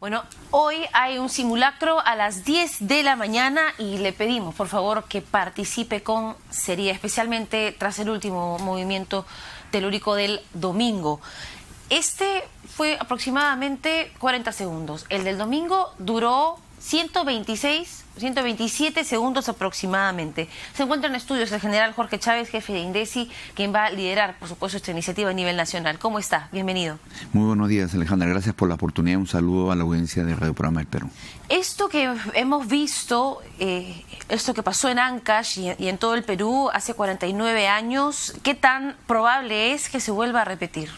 Bueno, hoy hay un simulacro a las 10 de la mañana y le pedimos, por favor, que participe con Sería, especialmente tras el último movimiento telúrico del domingo. Este fue aproximadamente 40 segundos. El del domingo duró 126, 127 segundos aproximadamente. Se encuentra en estudios el general Jorge Chávez, jefe de INDECI, quien va a liderar, por supuesto, esta iniciativa a nivel nacional. ¿Cómo está? Bienvenido. Muy buenos días, Alejandra. Gracias por la oportunidad. Un saludo a la audiencia de Radio Programa del Perú. Esto que hemos visto, eh, esto que pasó en Ancash y, y en todo el Perú hace 49 años, ¿qué tan probable es que se vuelva a repetir?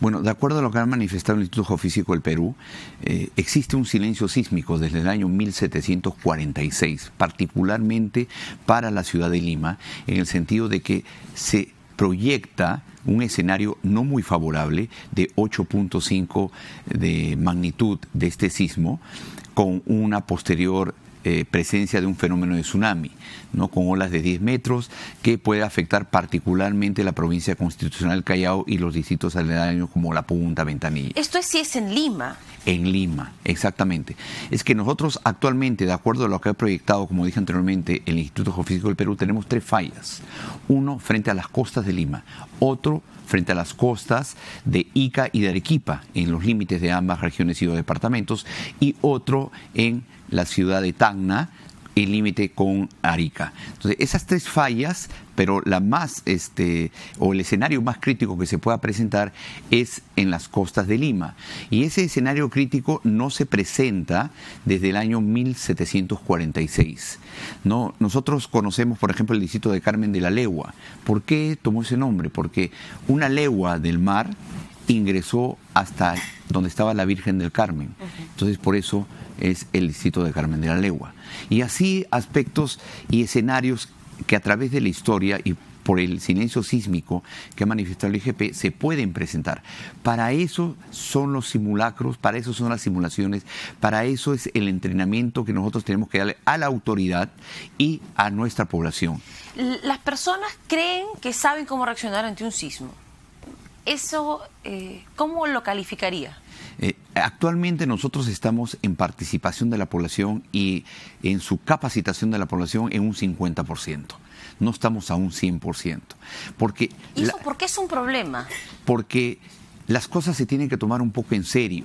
Bueno, de acuerdo a lo que ha manifestado el Instituto Geofísico del Perú, eh, existe un silencio sísmico desde el año 1746, particularmente para la ciudad de Lima, en el sentido de que se proyecta un escenario no muy favorable de 8.5 de magnitud de este sismo, con una posterior eh, presencia de un fenómeno de tsunami, ¿no? con olas de 10 metros, que puede afectar particularmente la provincia constitucional Callao y los distritos aledaños como La Punta, Ventanilla. Esto es si es en Lima. En Lima, exactamente. Es que nosotros actualmente, de acuerdo a lo que ha proyectado, como dije anteriormente, el Instituto Geofísico del Perú, tenemos tres fallas. Uno frente a las costas de Lima, otro frente a las costas de Ica y de Arequipa, en los límites de ambas regiones y dos departamentos, y otro en la ciudad de Ta el límite con Arica. Entonces, esas tres fallas, pero la más, este, o el escenario más crítico que se pueda presentar es en las costas de Lima. Y ese escenario crítico no se presenta desde el año 1746. ¿no? Nosotros conocemos, por ejemplo, el distrito de Carmen de la Legua. ¿Por qué tomó ese nombre? Porque una legua del mar ingresó hasta donde estaba la Virgen del Carmen. Entonces, por eso es el distrito de Carmen de la Legua. Y así aspectos y escenarios que a través de la historia y por el silencio sísmico que ha manifestado el IGP se pueden presentar. Para eso son los simulacros, para eso son las simulaciones, para eso es el entrenamiento que nosotros tenemos que darle a la autoridad y a nuestra población. Las personas creen que saben cómo reaccionar ante un sismo. ¿Eso eh, cómo lo calificaría? Eh, actualmente nosotros estamos en participación de la población y en su capacitación de la población en un 50%. No estamos a un 100%. Porque ¿Y eso por qué es un problema? Porque las cosas se tienen que tomar un poco en serio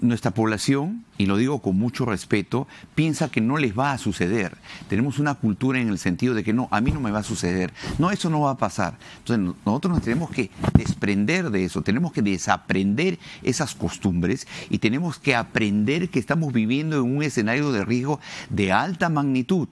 nuestra población, y lo digo con mucho respeto, piensa que no les va a suceder. Tenemos una cultura en el sentido de que no, a mí no me va a suceder. No, eso no va a pasar. Entonces nosotros nos tenemos que desprender de eso, tenemos que desaprender esas costumbres y tenemos que aprender que estamos viviendo en un escenario de riesgo de alta magnitud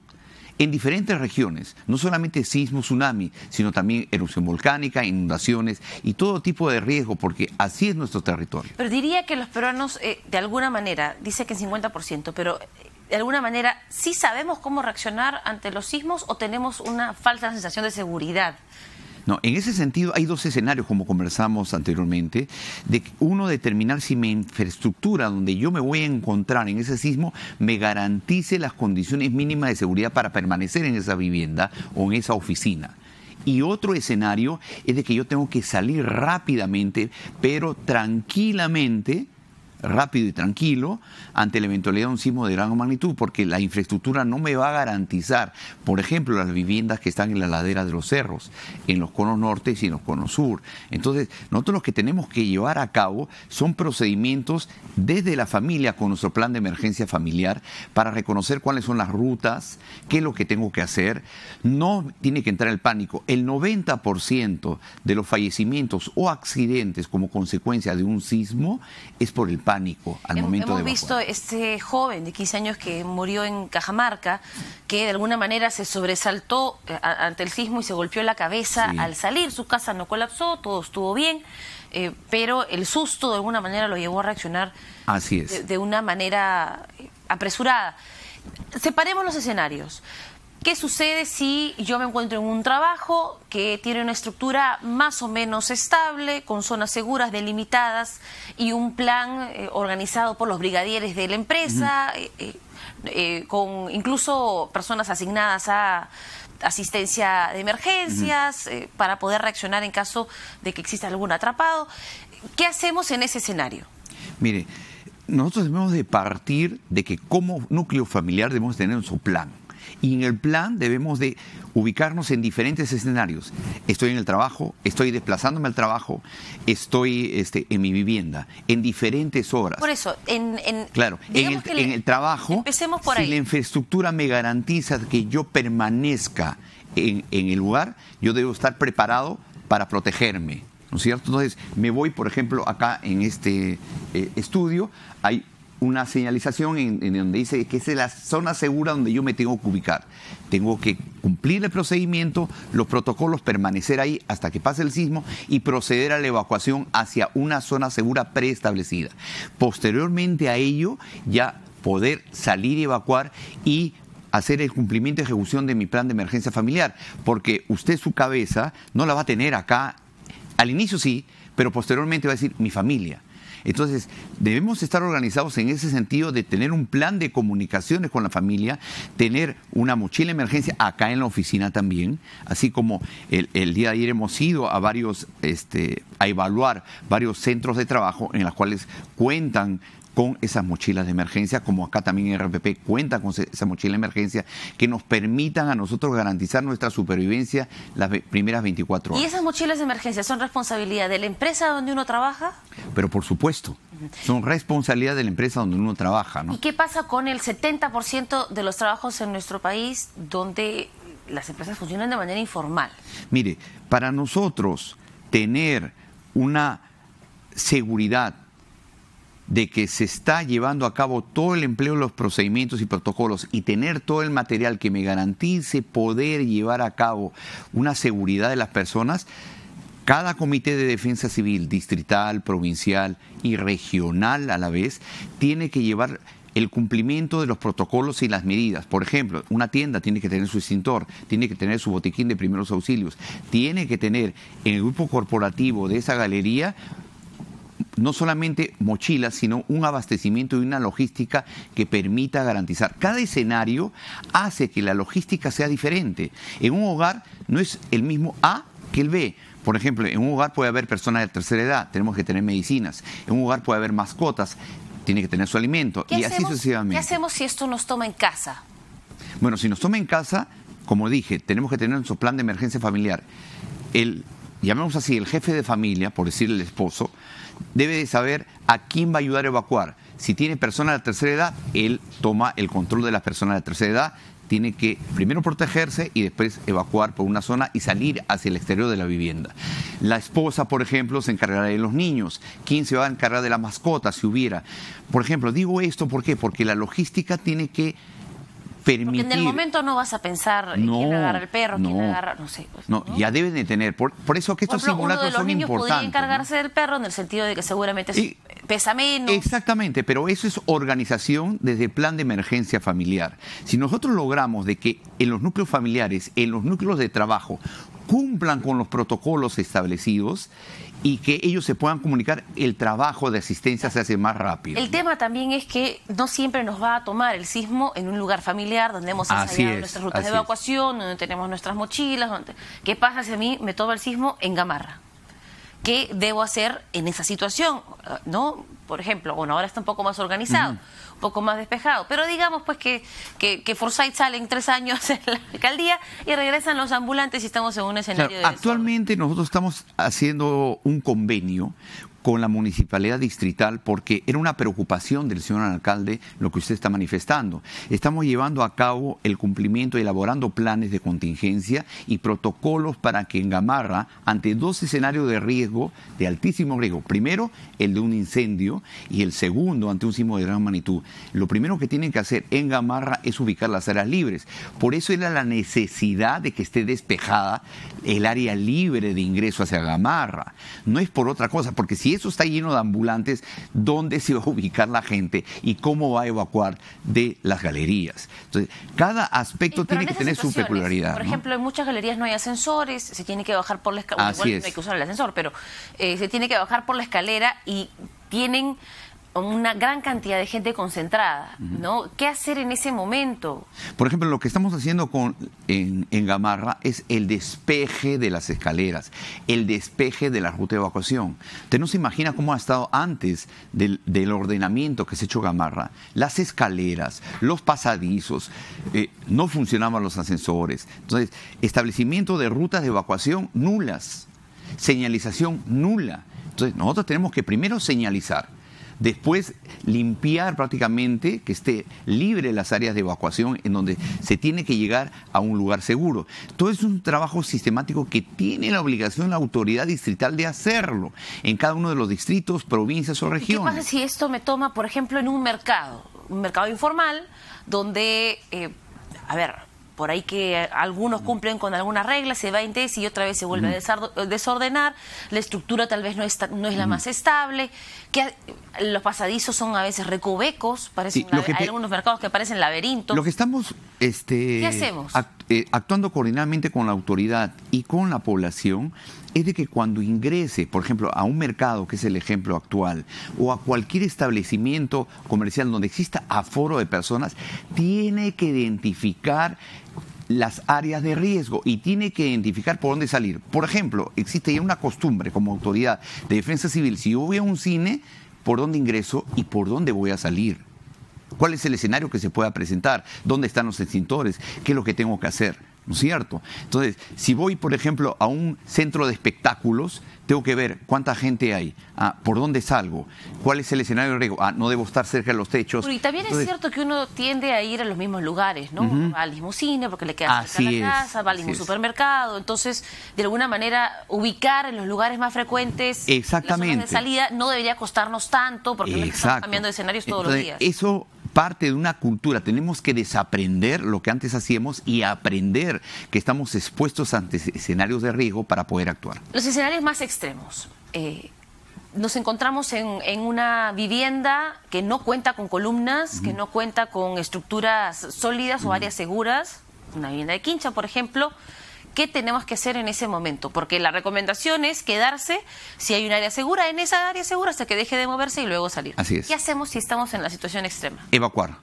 en diferentes regiones, no solamente sismo, tsunami, sino también erupción volcánica, inundaciones y todo tipo de riesgo, porque así es nuestro territorio. Pero diría que los peruanos, eh, de alguna manera, dice que en 50%, pero eh, de alguna manera sí sabemos cómo reaccionar ante los sismos o tenemos una falsa sensación de seguridad no, en ese sentido hay dos escenarios, como conversamos anteriormente, de uno determinar si mi infraestructura donde yo me voy a encontrar en ese sismo me garantice las condiciones mínimas de seguridad para permanecer en esa vivienda o en esa oficina. Y otro escenario es de que yo tengo que salir rápidamente, pero tranquilamente, rápido y tranquilo ante la eventualidad de un sismo de gran magnitud, porque la infraestructura no me va a garantizar, por ejemplo, las viviendas que están en la ladera de los cerros, en los conos norte y en los conos sur. Entonces, nosotros lo que tenemos que llevar a cabo son procedimientos desde la familia con nuestro plan de emergencia familiar para reconocer cuáles son las rutas, qué es lo que tengo que hacer. No tiene que entrar el pánico. El 90% de los fallecimientos o accidentes como consecuencia de un sismo es por el pánico al hemos, momento hemos visto este joven de 15 años que murió en Cajamarca, que de alguna manera se sobresaltó eh, ante el sismo y se golpeó la cabeza al salir. Su casa no colapsó, todo estuvo bien, eh, pero el susto de alguna manera lo llevó a reaccionar de una manera apresurada. Separemos los escenarios. ¿Qué sucede si yo me encuentro en un trabajo que tiene una estructura más o menos estable, con zonas seguras delimitadas y un plan eh, organizado por los brigadieres de la empresa, eh, eh, con incluso personas asignadas a asistencia de emergencias, para poder reaccionar en caso de que exista algún atrapado? ¿Qué hacemos en ese escenario? Mire, nosotros debemos de partir de que como núcleo familiar debemos tener nuestro plan y en el plan debemos de ubicarnos en diferentes escenarios. Estoy en el trabajo, estoy desplazándome al trabajo, estoy este, en mi vivienda, en diferentes horas. Por eso, en, claro, en el, trabajo, si la infraestructura me garantiza que yo permanezca en, el lugar, yo debo estar preparado para protegerme. ¿no es cierto? Entonces, me voy, por ejemplo, acá en este eh, estudio, hay una señalización en, donde dice que es la zona segura donde yo me tengo que ubicar. Tengo que cumplir el procedimiento, los protocolos, permanecer ahí hasta que pase el sismo y proceder a la evacuación hacia una zona segura preestablecida. Posteriormente a ello, ya poder salir y evacuar y hacer el cumplimiento y ejecución de mi plan de emergencia familiar, porque usted su cabeza no la va a tener acá, al inicio sí, pero posteriormente va a decir mi familia, entonces, debemos estar organizados en ese sentido de tener un plan de comunicaciones con la familia, tener una mochila de emergencia acá en la oficina también, así como el, día de ayer hemos ido a varios, este, a evaluar varios centros de trabajo en los cuales cuentan con esas mochilas de emergencia, como acá también RPP cuenta con esa mochila de emergencia, que nos permitan a nosotros garantizar nuestra supervivencia las primeras 24 horas. ¿Y esas mochilas de emergencia son responsabilidad de la empresa donde uno trabaja? Pero por supuesto, son responsabilidad de la empresa donde uno trabaja. ¿no? ¿Y qué pasa con el 70% de los trabajos en nuestro país donde las empresas funcionan de manera informal? Mire, para nosotros tener una seguridad de que se está llevando a cabo todo el empleo, los procedimientos y protocolos y tener todo el material que me garantice poder llevar a cabo una seguridad de las personas, cada comité de defensa civil, distrital, provincial y regional a la vez, tiene que llevar el cumplimiento de los protocolos y las medidas. Por ejemplo, una tienda tiene que tener su extintor, tiene que tener su botiquín de primeros auxilios, tiene que tener en el grupo corporativo de esa galería no solamente mochilas, sino un abastecimiento y una logística que permita garantizar. Cada escenario hace que la logística sea diferente. En un hogar no es el mismo A que el B. Por ejemplo, en un hogar puede haber personas de tercera edad, tenemos que tener medicinas. En un hogar puede haber mascotas, tiene que tener su alimento. Y así sucesivamente. ¿Qué hacemos si esto nos toma en casa? Bueno, si nos toma en casa, como dije, tenemos que tener nuestro plan de emergencia familiar. El, llamemos así, el jefe de familia, por decir el esposo, debe saber a quién va a ayudar a evacuar. Si tiene personas de tercera edad, él toma el control de las personas de tercera edad, tiene que primero protegerse y después evacuar por una zona y salir hacia el exterior de la vivienda. La esposa, por ejemplo, se encargará de los niños. ¿Quién se va a encargar de la mascota si hubiera? Por ejemplo, digo esto ¿por qué? porque la logística tiene que porque en el momento no vas a pensar en quién agarra el perro, quién agarra, no sé. Pues, no, ya deben de tener. Por, eso que estos simulacros ejemplo, uno de los niños podrían encargarse del perro en el sentido de que seguramente pesa menos. Exactamente, pero eso es organización desde el plan de emergencia familiar. Si nosotros logramos de que en los núcleos familiares, en los núcleos de trabajo, cumplan con los protocolos establecidos y que ellos se puedan comunicar, el trabajo de asistencia se hace más rápido. El tema también es que no siempre nos va a tomar el sismo en un lugar familiar donde hemos ensayado nuestras rutas de evacuación, donde tenemos nuestras mochilas. ¿Qué pasa si a mí me toma el sismo en Gamarra? qué debo hacer en esa situación, ¿no? Por ejemplo, bueno, ahora está un poco más organizado, un poco más despejado, pero digamos pues que, que, que Forsyth sale en tres años en la alcaldía y regresan los ambulantes y estamos en un escenario de Actualmente nosotros estamos haciendo un convenio con la municipalidad distrital porque era una preocupación del señor alcalde lo que usted está manifestando. Estamos llevando a cabo el cumplimiento, elaborando planes de contingencia y protocolos para que en Gamarra, ante dos escenarios de riesgo, de altísimo riesgo, primero el de un incendio y el segundo ante un sismo de gran magnitud, lo primero que tienen que hacer en Gamarra es ubicar las áreas libres. Por eso era la necesidad de que esté despejada el área libre de ingreso hacia Gamarra. No es por otra cosa, porque si eso está lleno de ambulantes, ¿dónde se va a ubicar la gente y cómo va a evacuar de las galerías? Entonces, cada aspecto tiene que tener su peculiaridad. Por ejemplo, en muchas galerías no hay ascensores, se tiene que bajar por la escalera, no hay que usar el ascensor, pero eh, se tiene que bajar por la escalera y tienen una gran cantidad de gente concentrada, ¿no? ¿Qué hacer en ese momento? Por ejemplo, lo que estamos haciendo con, en, Gamarra es el despeje de las escaleras, el despeje de la ruta de evacuación. Usted no se imagina cómo ha estado antes del, ordenamiento que se ha hecho Gamarra. Las escaleras, los pasadizos, eh, no funcionaban los ascensores. Entonces, establecimiento de rutas de evacuación nulas, señalización nula. Entonces, nosotros tenemos que primero señalizar Después, limpiar prácticamente, que esté libre las áreas de evacuación en donde se tiene que llegar a un lugar seguro. Todo es un trabajo sistemático que tiene la obligación la autoridad distrital de hacerlo en cada uno de los distritos, provincias o regiones. ¿Qué pasa si esto me toma, por ejemplo, en un mercado, un mercado informal, donde, eh, a ver, por ahí que algunos cumplen con algunas reglas, se va en y otra vez se vuelve a desordenar, la estructura tal vez no, está, no es la más estable, los pasadizos son a veces recovecos, parecen hay algunos mercados que parecen laberintos. Lo que estamos este, eh, actuando coordinadamente con la autoridad y con la población es de que cuando ingrese, por ejemplo, a un mercado, que es el ejemplo actual, o a cualquier establecimiento comercial donde exista aforo de personas, tiene que identificar las áreas de riesgo y tiene que identificar por dónde salir. Por ejemplo, existe ya una costumbre como autoridad de defensa civil, si yo voy a un cine, por dónde ingreso y por dónde voy a salir. ¿Cuál es el escenario que se pueda presentar? ¿Dónde están los extintores? ¿Qué es lo que tengo que hacer? ¿no es cierto? Entonces, si voy, por ejemplo, a un centro de espectáculos, tengo que ver cuánta gente hay, ah, por dónde salgo, cuál es el escenario ah, no debo estar cerca de los techos. y también es cierto que uno tiende a ir a los mismos lugares, ¿no? al mismo cine porque le queda cerca la casa, va al mismo supermercado, entonces, de alguna manera, ubicar en los lugares más frecuentes Exactamente. Las de salida no debería costarnos tanto porque estamos cambiando de escenarios todos los días. Eso parte de una cultura. Tenemos que desaprender lo que antes hacíamos y aprender que estamos expuestos ante escenarios de riesgo para poder actuar. Los escenarios más extremos. Eh, nos encontramos en, una vivienda que no cuenta con columnas, que no cuenta con estructuras sólidas o áreas seguras, una vivienda de quincha, por ejemplo, qué tenemos que hacer en ese momento, porque la recomendación es quedarse si hay un área segura, en esa área segura hasta que deje de moverse y luego salir. Así ¿Qué hacemos si estamos en la situación extrema? Evacuar.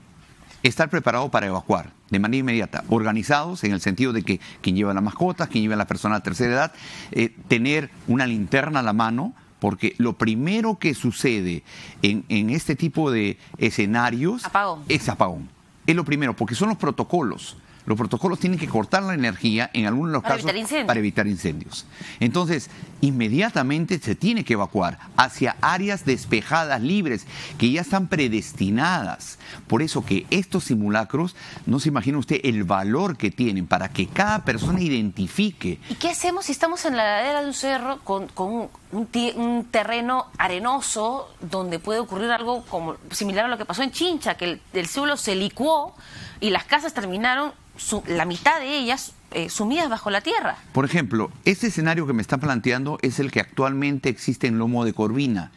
Estar preparado para evacuar de manera inmediata, organizados en el sentido de que quien lleva las mascotas, quien lleva a las personas de tercera edad, eh, tener una linterna a la mano, porque lo primero que sucede en, en este tipo de escenarios apagón. es apagón. Es lo primero, porque son los protocolos. Los protocolos tienen que cortar la energía en algunos para casos evitar para evitar incendios. Entonces, inmediatamente se tiene que evacuar hacia áreas despejadas, libres, que ya están predestinadas. Por eso que estos simulacros, no se imagina usted el valor que tienen para que cada persona identifique. ¿Y qué hacemos si estamos en la ladera de un cerro con, con un un, terreno arenoso donde puede ocurrir algo como similar a lo que pasó en Chincha, que el, suelo se licuó y las casas terminaron, la mitad de ellas eh, sumidas bajo la tierra. Por ejemplo, este escenario que me está planteando es el que actualmente existe en Lomo de Corvina,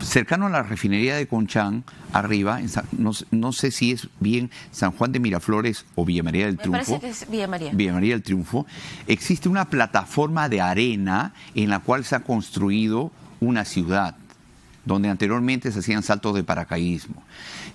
cercano a la refinería de Conchán, arriba, no, sé si es bien San Juan de Miraflores o Villa María del Triunfo. parece que es Villa María. Villa María del Triunfo. Existe una plataforma de arena en la cual se ha construido una ciudad donde anteriormente se hacían saltos de paracaidismo.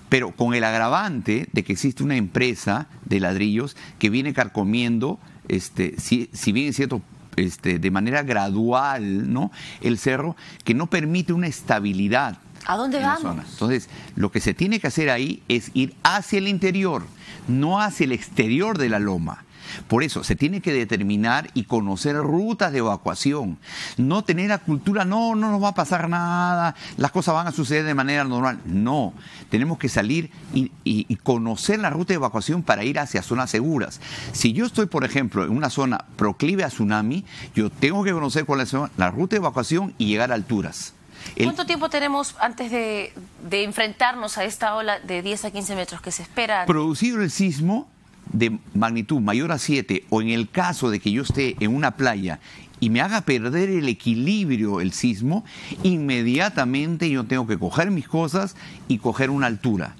Pero con el agravante de que existe una empresa de ladrillos que viene carcomiendo este, si, bien es cierto, este, de manera gradual, ¿no? El cerro, que no permite una estabilidad ¿A dónde van. vamos? Entonces, lo que se tiene que hacer ahí es ir hacia el interior, no hacia el exterior de la loma. Por eso se tiene que determinar y conocer rutas de evacuación. No tener la cultura, no, no nos va a pasar nada, las cosas van a suceder de manera normal. No, tenemos que salir y, conocer la ruta de evacuación para ir hacia zonas seguras. Si yo estoy, por ejemplo, en una zona proclive a tsunami, yo tengo que conocer cuál la ruta de evacuación y llegar a alturas. ¿Cuánto tiempo tenemos antes de, enfrentarnos a esta ola de 10 a 15 metros que se espera? Producido el sismo de magnitud mayor a 7 o en el caso de que yo esté en una playa y me haga perder el equilibrio el sismo, inmediatamente yo tengo que coger mis cosas y coger una altura.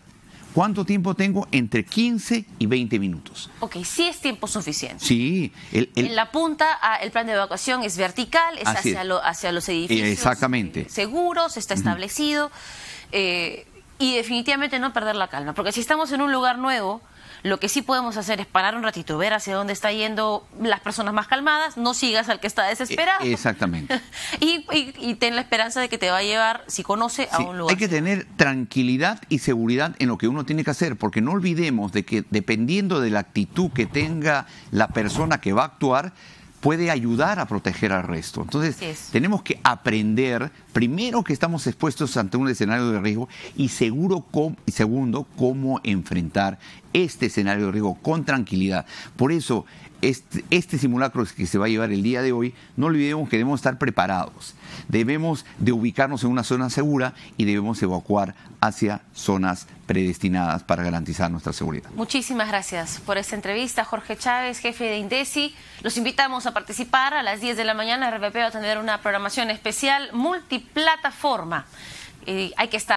¿Cuánto tiempo tengo? Entre 15 y 20 minutos. Ok, sí es tiempo suficiente. Sí. En la punta, ah, el plan de evacuación es vertical, es hacia, hacia los edificios. Eh, exactamente. Seguros, está establecido. Eh, y definitivamente no perder la calma, porque si estamos en un lugar nuevo, lo que sí podemos hacer es parar un ratito, ver hacia dónde están yendo las personas más calmadas, no sigas al que está desesperado. E, exactamente. y, ten la esperanza de que te va a llevar, si conoce, a un lugar. Hay que tener tranquilidad y seguridad en lo que uno tiene que hacer, porque no olvidemos de que dependiendo de la actitud que tenga la persona que va a actuar, puede ayudar a proteger al resto. Entonces, tenemos que aprender, primero, que estamos expuestos ante un escenario de riesgo y, seguro, y segundo, cómo enfrentar este escenario de riesgo con tranquilidad. Por eso, este, este, simulacro que se va a llevar el día de hoy, no olvidemos que debemos estar preparados, debemos de ubicarnos en una zona segura y debemos evacuar hacia zonas predestinadas para garantizar nuestra seguridad. Muchísimas gracias por esta entrevista, Jorge Chávez, jefe de INDECI, Los invitamos a participar a las 10 de la mañana. RPP va a tener una programación especial multiplataforma. Eh, hay que estar